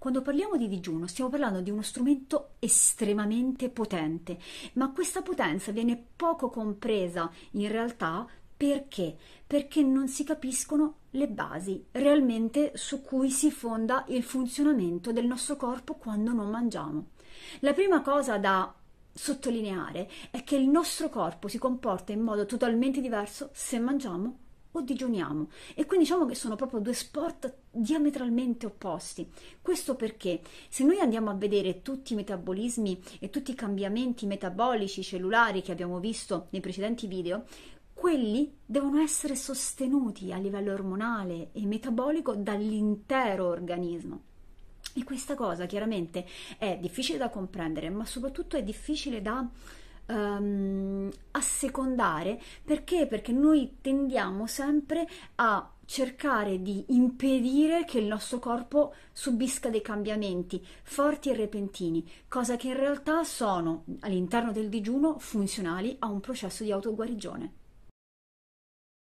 Quando parliamo di digiuno stiamo parlando di uno strumento estremamente potente, ma questa potenza viene poco compresa in realtà perché? Perché non si capiscono le basi realmente su cui si fonda il funzionamento del nostro corpo quando non mangiamo. La prima cosa da sottolineare è che il nostro corpo si comporta in modo totalmente diverso se mangiamo o digiuniamo. E quindi diciamo che sono proprio due sport diametralmente opposti. Questo perché se noi andiamo a vedere tutti i metabolismi e tutti i cambiamenti metabolici cellulari che abbiamo visto nei precedenti video, quelli devono essere sostenuti a livello ormonale e metabolico dall'intero organismo. E questa cosa chiaramente è difficile da comprendere, ma soprattutto è difficile da um, assecondare perché? Perché noi tendiamo sempre a cercare di impedire che il nostro corpo subisca dei cambiamenti forti e repentini, cosa che in realtà sono all'interno del digiuno funzionali a un processo di autoguarigione.